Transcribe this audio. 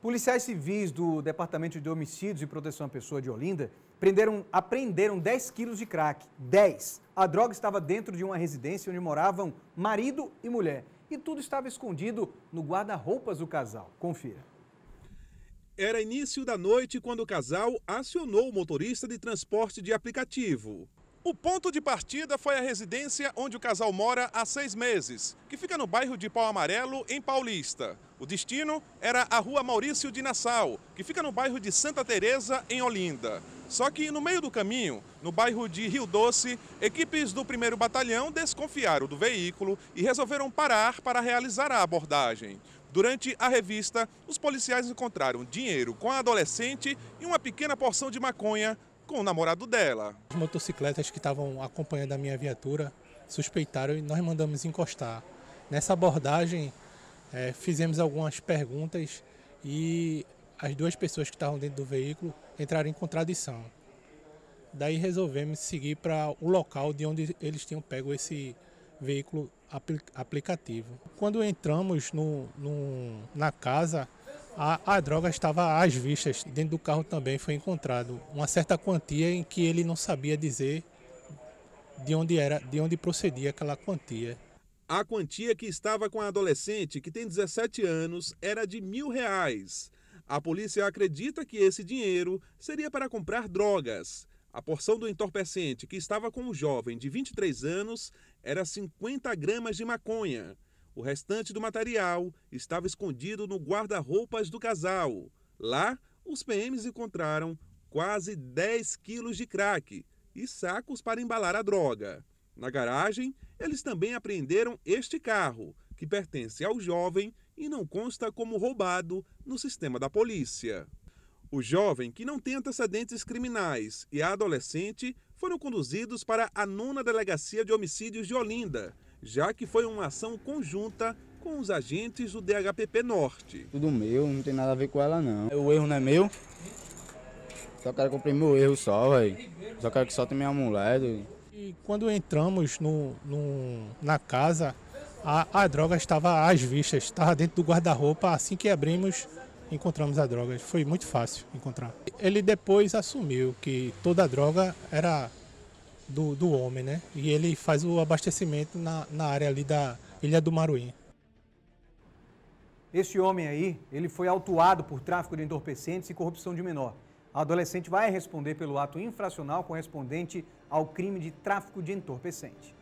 Policiais civis do Departamento de Homicídios e Proteção à Pessoa de Olinda prenderam, apreenderam 10 quilos de crack. 10. A droga estava dentro de uma residência onde moravam marido e mulher. E tudo estava escondido no guarda-roupas do casal. Confira. Era início da noite quando o casal acionou o motorista de transporte de aplicativo. O ponto de partida foi a residência onde o casal mora há seis meses, que fica no bairro de Pau Amarelo, em Paulista. O destino era a rua Maurício de Nassau, que fica no bairro de Santa Teresa, em Olinda. Só que no meio do caminho, no bairro de Rio Doce, equipes do 1 Batalhão desconfiaram do veículo e resolveram parar para realizar a abordagem. Durante a revista, os policiais encontraram dinheiro com a adolescente e uma pequena porção de maconha com o namorado dela. As motocicletas que estavam acompanhando a minha viatura suspeitaram e nós mandamos encostar. Nessa abordagem, é, fizemos algumas perguntas e as duas pessoas que estavam dentro do veículo entraram em contradição. Daí resolvemos seguir para o local de onde eles tinham pego esse veículo apl aplicativo. Quando entramos no, no, na casa, a, a, droga estava às vistas. Dentro do carro também foi encontrado uma certa quantia em que ele não sabia dizer de onde era, de onde procedia aquela quantia. A quantia que estava com a adolescente, que tem 17 anos, era de mil reais. A polícia acredita que esse dinheiro seria para comprar drogas. A porção do entorpecente que estava com o jovem de 23 anos era 50 gramas de maconha. O restante do material estava escondido no guarda-roupas do casal. Lá, os PMs encontraram quase 10 quilos de crack e sacos para embalar a droga. Na garagem, eles também apreenderam este carro, que pertence ao jovem e não consta como roubado no sistema da polícia. O jovem, que não tem antecedentes criminais, e a adolescente foram conduzidos para a nona delegacia de homicídios de Olinda, já que foi uma ação conjunta com os agentes do DHPP Norte. Tudo meu, não tem nada a ver com ela não. O erro não é meu. Só quero cumprir meu erro só, Só quero que solte minha mulher. Véio. E quando entramos no, no na casa, a, a, droga estava às vistas, estava dentro do guarda-roupa. Assim que abrimos, encontramos a droga. Foi muito fácil encontrar. Ele depois assumiu que toda a droga era do, do homem, né? E ele faz o abastecimento na, na área ali da Ilha do Maruim. Este homem aí, ele foi autuado por tráfico de entorpecentes e corrupção de menor. A adolescente vai responder pelo ato infracional correspondente ao crime de tráfico de entorpecente.